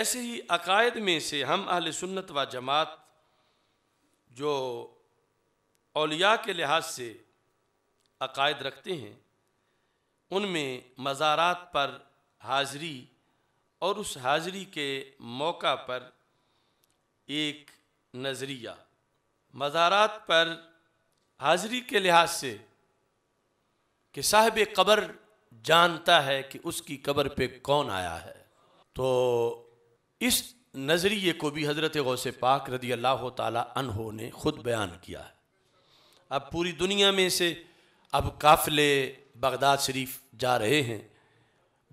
ऐसे ही अकायद में से हम अहल सुन्नत व जमात जो अलिया के लिहाज से अकायद रखते हैं उनमें मज़ारात पर हाज़री और उस हाजिरी के मौका पर एक नज़रिया मज़ारात पर हाज़िरी के लिहाज से कि साहब कब्र जानता है कि उसकी कब्र पे कौन आया है तो इस नज़रिए को भी हज़रत गौस पाक रदी अल्लाह तहो ने ख़ुद बयान किया है अब पूरी दुनिया में से अब काफ़िले बगदाद शरीफ जा रहे हैं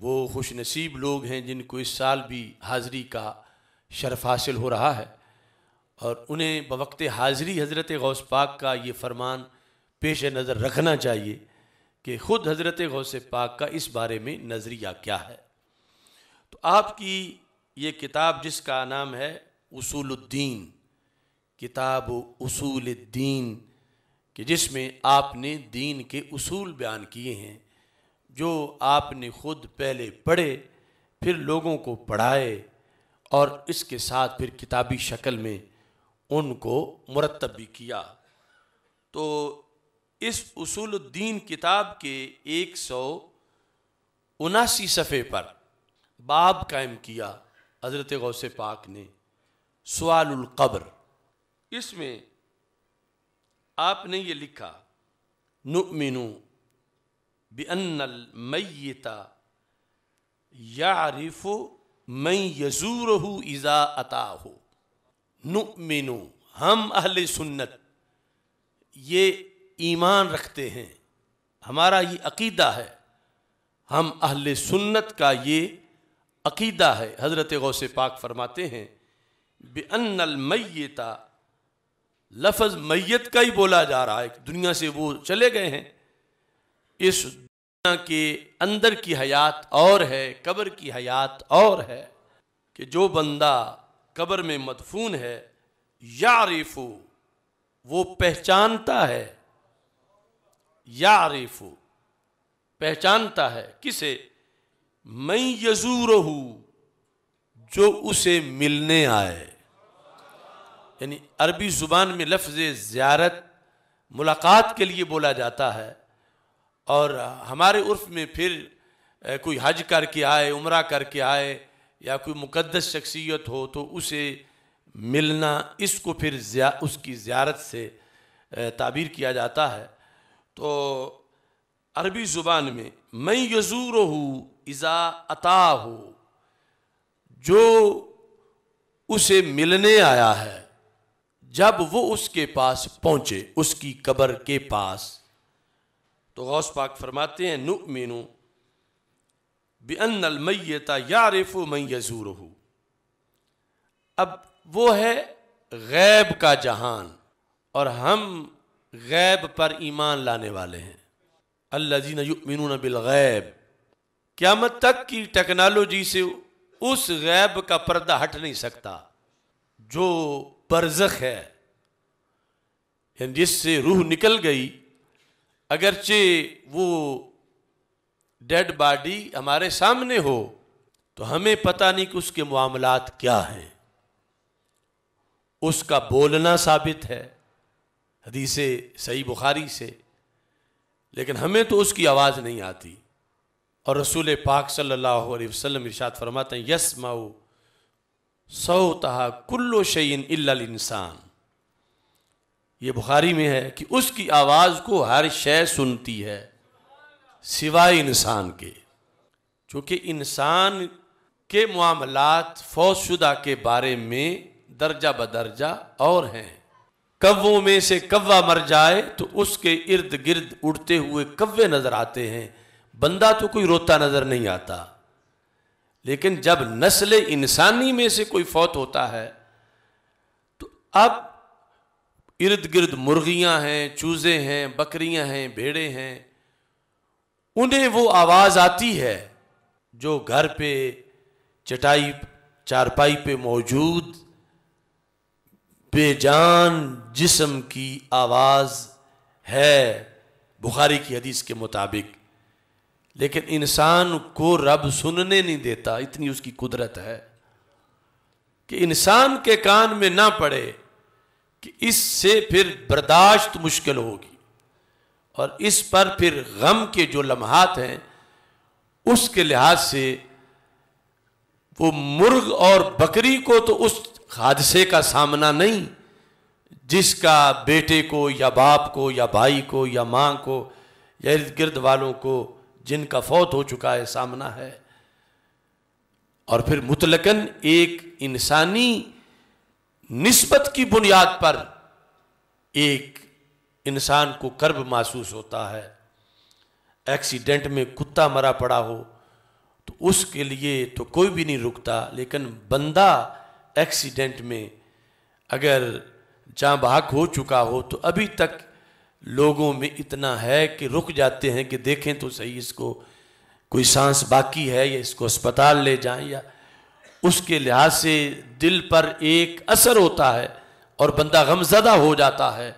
वो खुश नसीब लोग हैं जिनको इस साल भी हाज़री का शरफ हासिल हो रहा है और उन्हें बवक्त हाज़री हज़रत गौस पाक का ये फरमान पेश नज़र रखना चाहिए कि ख़ुद हज़रत गौस पाक का इस बारे में नज़रिया क्या है तो आपकी ये किताब जिसका नाम है उसूलुद्दीन किताब उसूलुद्दीन कि जिसमें आपने दीन के उसूल बयान किए हैं जो आपने खुद पहले पढ़े फिर लोगों को पढ़ाए और इसके साथ फिर किताबी शक्ल में उनको मुरतब भी किया तो इस उसूलुद्दीन किताब के एक सौ उनासी सफ़े पर बाब कायम किया हज़रत गौसे पाक ने सवालकब्र इसमें आपने ये लिखा नुमिनु बेअनल मैता यारिफ मैं यजूर हूँ ईज़ा अता हो नुमिनु हम अहल सुन्नत ये ईमान रखते हैं हमारा ये अकीदा है हम अहल सुन्नत का ये अकीदा है हज़रत गौस पाक फरमाते हैं बेअनल मैता लफज मैत का ही बोला जा रहा है दुनिया से वो चले गए हैं इस दुनिया के अंदर की हयात और है कब्र की हयात और है कि जो बंदा कब्र में मदफून है यारिफू वो पहचानता है यारिफू पहचानता है किसे मैं यजूर हूं जो उसे मिलने आए यानी अरबी ज़ुबान में लफ्ज़ ज़्यारत मुलाकात के लिए बोला जाता है और हमारे उर्फ में फिर कोई हज करके आए उम्र करके आए या कोई मुकदस शख्सियत हो तो उसे मिलना इसको फिर ज्या, उसकी ज़्यारत से ताबीर किया जाता है तो अरबी ज़ुबान में मैं यजूर हूँ इज़ा अता हो जो उसे मिलने आया है जब वो उसके पास पहुंचे उसकी कब्र के पास तो गौस पाक फरमाते हैं नु मीनू बेअनल मैता यारिफ मैजूर हो अब वो है गैब का जहान और हम गैब पर ईमान लाने वाले हैं न बिल गैब क्यामत तक की टेक्नोलॉजी से उस गैब का पर्दा हट नहीं सकता जो बरजख है जिससे रूह निकल गई अगरचे वो डेड बॉडी हमारे सामने हो तो हमें पता नहीं कि उसके मामलात क्या हैं उसका बोलना साबित है हदीसे सही बुखारी से लेकिन हमें तो उसकी आवाज़ नहीं आती और रसूल पाक सल्लल्लाहु अलैहि वसल्लम इरशाद फरमाते हैं यस माऊ तहा कुल्लो शयन इंसान ये बुखारी में है कि उसकी आवाज़ को हर शय सुनती है सिवाय इंसान के चूँकि इंसान के मामलात फौजशुदा के बारे में दर्जा बदर्जा और हैं कव्वों में से कव्वा मर जाए तो उसके इर्द गिर्द उड़ते हुए कव्वे नज़र आते हैं बंदा तो कोई रोता नज़र नहीं आता लेकिन जब नस्ल इंसानी में से कोई फौत होता है तो अब इर्द गिर्द मुर्गियां हैं चूज़े हैं बकरियां हैं भेड़े हैं उन्हें वो आवाज़ आती है जो घर पे चटाई चारपाई पे मौजूद बेजान जिस्म की आवाज़ है बुखारी की हदीस के मुताबिक लेकिन इंसान को रब सुनने नहीं देता इतनी उसकी कुदरत है कि इंसान के कान में ना पड़े कि इससे फिर बर्दाश्त मुश्किल होगी और इस पर फिर गम के जो लम्हात हैं उसके लिहाज से वो मुर्ग और बकरी को तो उस हादसे का सामना नहीं जिसका बेटे को या बाप को या भाई को या माँ को या इर्द गिर्द वालों को जिनका फौत हो चुका है सामना है और फिर मुतलकन एक इंसानी नस्बत की बुनियाद पर एक इंसान को कर्ब महसूस होता है एक्सीडेंट में कुत्ता मरा पड़ा हो तो उसके लिए तो कोई भी नहीं रुकता लेकिन बंदा एक्सीडेंट में अगर जहाँ भाग हो चुका हो तो अभी तक लोगों में इतना है कि रुक जाते हैं कि देखें तो सही इसको कोई सांस बाकी है या इसको अस्पताल ले जाएं या उसके लिहाज से दिल पर एक असर होता है और बंदा गमजदा हो जाता है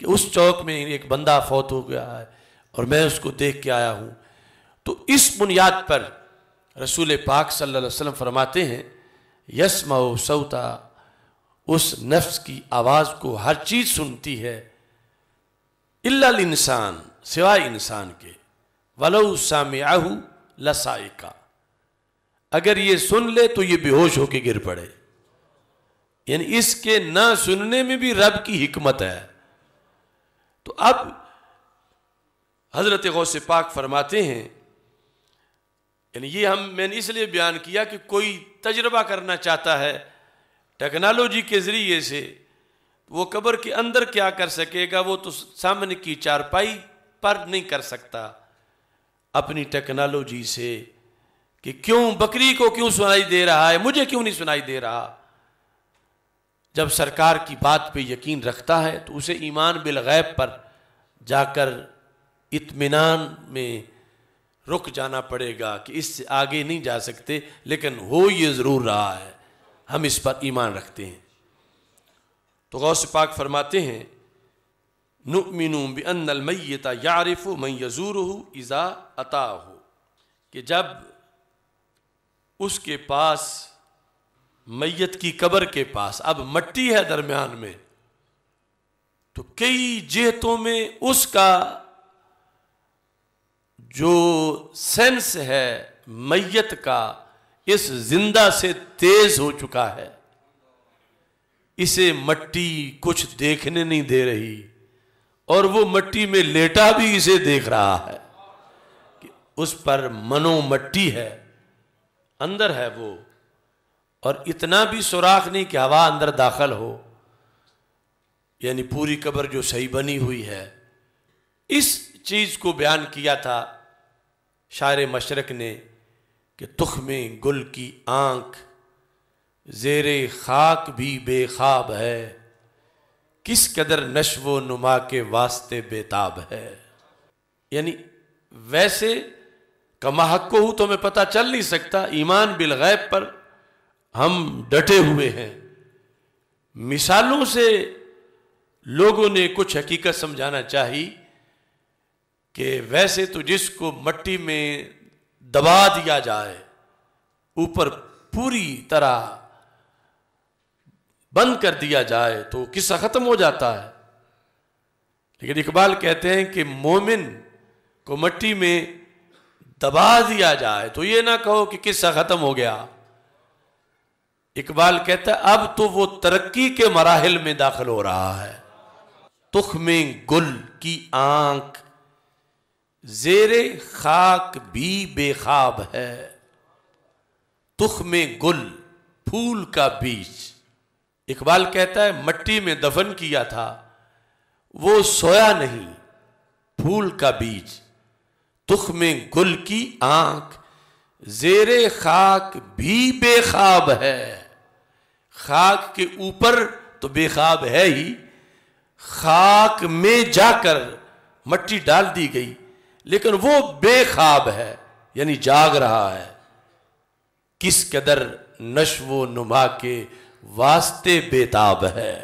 कि उस चौक में एक बंदा फौत हो गया है और मैं उसको देख के आया हूँ तो इस बुनियाद पर रसूल पाक सल्लल्लाहु अलैहि वसल्लम फरमाते हैं यसमा सौता उस नफ्स की आवाज़ को हर चीज़ सुनती है इल्लल इंसान सिवाय इंसान के वलो आहू लसाइका अगर ये सुन ले तो ये बेहोश होके गिर पड़े यानी इसके ना सुनने में भी रब की हिकमत है तो अब हजरत गौ से पाक फरमाते हैं यानी ये हम मैंने इसलिए बयान किया कि कोई तजर्बा करना चाहता है टेक्नोलॉजी के ज़रिए से वो कब्र के अंदर क्या कर सकेगा वो तो सामने की चारपाई पर नहीं कर सकता अपनी टेक्नोलॉजी से कि क्यों बकरी को क्यों सुनाई दे रहा है मुझे क्यों नहीं सुनाई दे रहा जब सरकार की बात पे यकीन रखता है तो उसे ईमान बिल गैब पर जाकर इत्मीनान में रुक जाना पड़ेगा कि इससे आगे नहीं जा सकते लेकिन हो ये ज़रूर रहा है हम इस पर ईमान रखते हैं तो गौ से पाक फरमाते हैं नुमिन बनमैता यारिफ मैं यजूर हो इज़ा अता हो कि जब उसके पास मैयत की कबर के पास अब मट्टी है दरमियान में तो कई जेहतों में उसका जो सेंस है मैयत का इस जिंदा से तेज हो चुका है इसे मट्टी कुछ देखने नहीं दे रही और वो मट्टी में लेटा भी इसे देख रहा है कि उस पर मनो मट्टी है अंदर है वो और इतना भी सुराख नहीं कि हवा अंदर दाखिल हो यानी पूरी कब्र जो सही बनी हुई है इस चीज़ को बयान किया था शायर मशरक ने कि तुख में गुल की आंख जेर खाक भी बेखाब है किस कदर नशव नुमा के वास्ते बेताब है यानी वैसे कमाहको हूं तो मैं पता चल नहीं सकता ईमान बिल गैब पर हम डटे हुए हैं मिसालों से लोगों ने कुछ हकीकत समझाना चाहिए कि वैसे तो जिसको मट्टी में दबा दिया जाए ऊपर पूरी तरह बंद कर दिया जाए तो किस्सा ख़त्म हो जाता है लेकिन इकबाल कहते हैं कि मोमिन को मट्टी में दबा दिया जाए तो ये ना कहो कि किस्सा ख़त्म हो गया इकबाल कहता है अब तो वो तरक्की के मराहल में दाखिल हो रहा है तुख में गुल की आंख जेरे खाक भी बेखाब है तुख में गुल फूल का बीज इकबाल कहता है मट्टी में दफन किया था वो सोया नहीं फूल का बीज तुख में गुल की आंख जेरे खाक भी बेखाब है खाक के ऊपर तो बेखाब है ही खाक में जाकर मट्टी डाल दी गई लेकिन वो बेखाब है यानी जाग रहा है किस कदर नशव नुमा के वास्ते बेताब है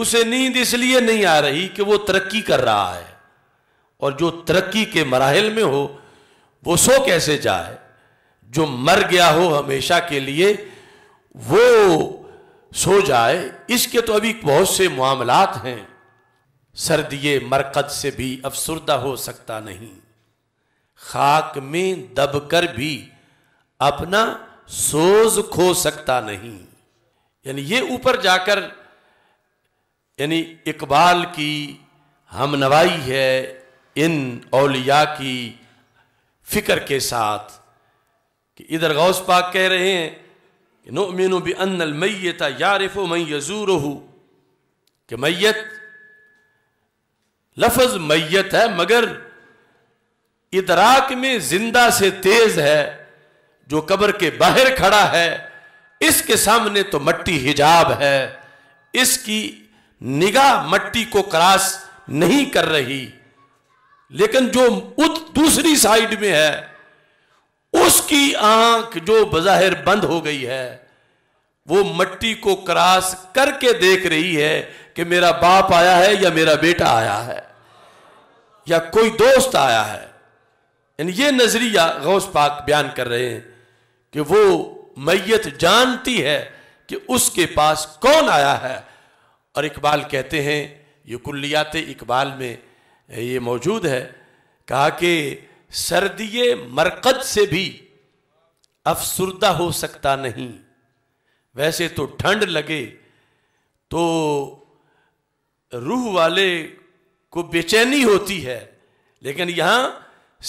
उसे नींद इसलिए नहीं आ रही कि वो तरक्की कर रहा है और जो तरक्की के मराहल में हो वो सो कैसे जाए जो मर गया हो हमेशा के लिए वो सो जाए इसके तो अभी बहुत से मामलात हैं सर्दिये मरकत से भी अफसरदा हो सकता नहीं खाक में दबकर भी अपना सोज खो सकता नहीं यानी ये ऊपर जाकर यानी इकबाल की हम नवाई है इन औलिया की फ़िक्र के साथ कि इधर गौस पाक कह रहे हैं कि नोमिन बन मैत यजू मैजूर कि मैयत लफज मैयत है मगर इदराक में जिंदा से तेज है जो कब्र के बाहर खड़ा है इसके सामने तो मट्टी हिजाब है इसकी निगाह मट्टी को क्रॉस नहीं कर रही लेकिन जो दूसरी साइड में है उसकी आंख जो बज़ाहिर बंद हो गई है वो मट्टी को क्रॉस करके देख रही है कि मेरा बाप आया है या मेरा बेटा आया है या कोई दोस्त आया है यानी ये नज़रिया गौस पाक बयान कर रहे हैं कि वो मैयत जानती है कि उसके पास कौन आया है और इकबाल कहते हैं ये कुल्लियात इकबाल में ये मौजूद है कहा कि सर्दी मरकज से भी अफसरदा हो सकता नहीं वैसे तो ठंड लगे तो रूह वाले को बेचैनी होती है लेकिन यहां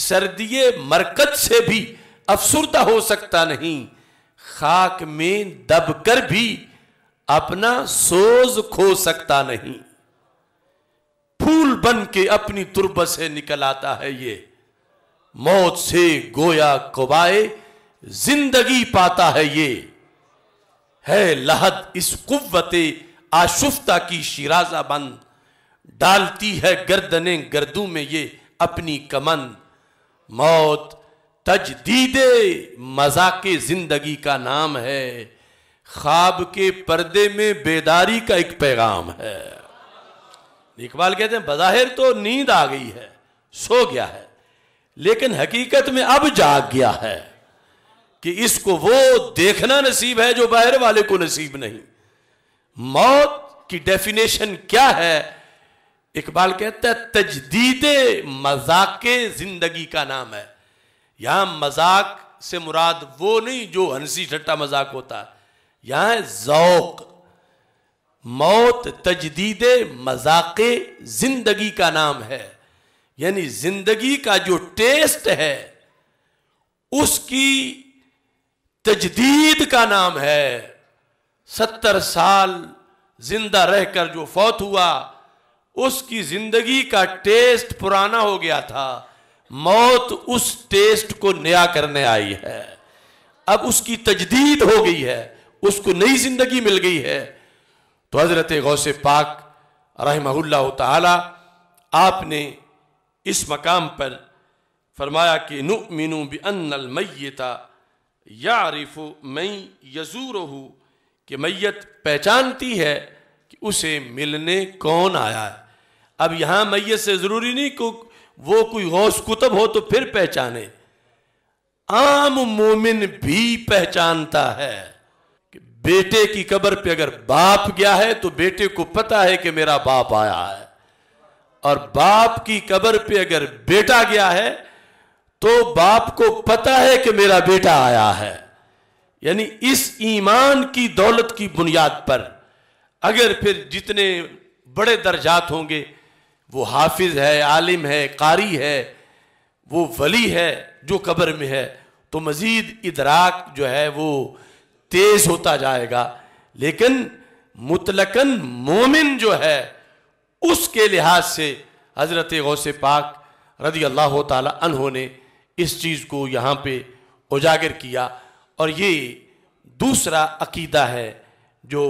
सर्दिये मरकज से भी अफसरदा हो सकता नहीं खाक में दबकर भी अपना सोज खो सकता नहीं फूल बन के अपनी तुरब से निकल आता है ये मौत से गोया कोबाए जिंदगी पाता है ये है लहद इस कुत आशुफ्ता की शिराजा बंद डालती है गर्दने गर्दू में ये अपनी कमंद मौत तजदीद मजाक जिंदगी का नाम है ख्वाब के पर्दे में बेदारी का एक पैगाम है इकबाल कहते हैं बज़ाहिर तो नींद आ गई है सो गया है लेकिन हकीकत में अब जाग गया है कि इसको वो देखना नसीब है जो बाहर वाले को नसीब नहीं मौत की डेफिनेशन क्या है इकबाल कहता है तजदीद मजाक जिंदगी का नाम है यहां मजाक से मुराद वो नहीं जो हंसी ठट्टा मजाक होता है जौक मौत तजदीद मजाक जिंदगी का नाम है यानी जिंदगी का जो टेस्ट है उसकी तजदीद का नाम है सत्तर साल जिंदा रहकर जो फौत हुआ उसकी जिंदगी का टेस्ट पुराना हो गया था मौत उस टेस्ट को नया करने आई है अब उसकी तजदीद हो गई है उसको नई जिंदगी मिल गई है तो हजरत गौसे पाक रहमल्ला तला आपने इस मकाम पर फरमाया कि नु मीनू बन मैता यारिफ मई यजूर हूँ कि मैयत पहचानती है कि उसे मिलने कौन आया है अब यहाँ मैयत से ज़रूरी नहीं को वो कोई गौस कुतब हो तो फिर पहचाने आम मोमिन भी पहचानता है कि बेटे की कब्र पे अगर बाप गया है तो बेटे को पता है कि मेरा बाप आया है और बाप की कब्र पे अगर बेटा गया है तो बाप को पता है कि मेरा बेटा आया है यानी इस ईमान की दौलत की बुनियाद पर अगर फिर जितने बड़े दर्जात होंगे वो हाफिज है आलिम है कारी है वो वली है जो कब्र में है तो मज़ीद इदराक जो है वो तेज़ होता जाएगा लेकिन मुतलकन मोमिन जो है उसके लिहाज से हज़रत गौस पाक रदी अल्लाह तहों ने इस चीज़ को यहाँ पे उजागर किया और ये दूसरा अकीदा है जो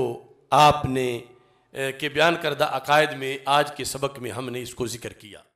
आपने के बयान करदा अकायद में आज के सबक में हमने इसको ज़िक्र किया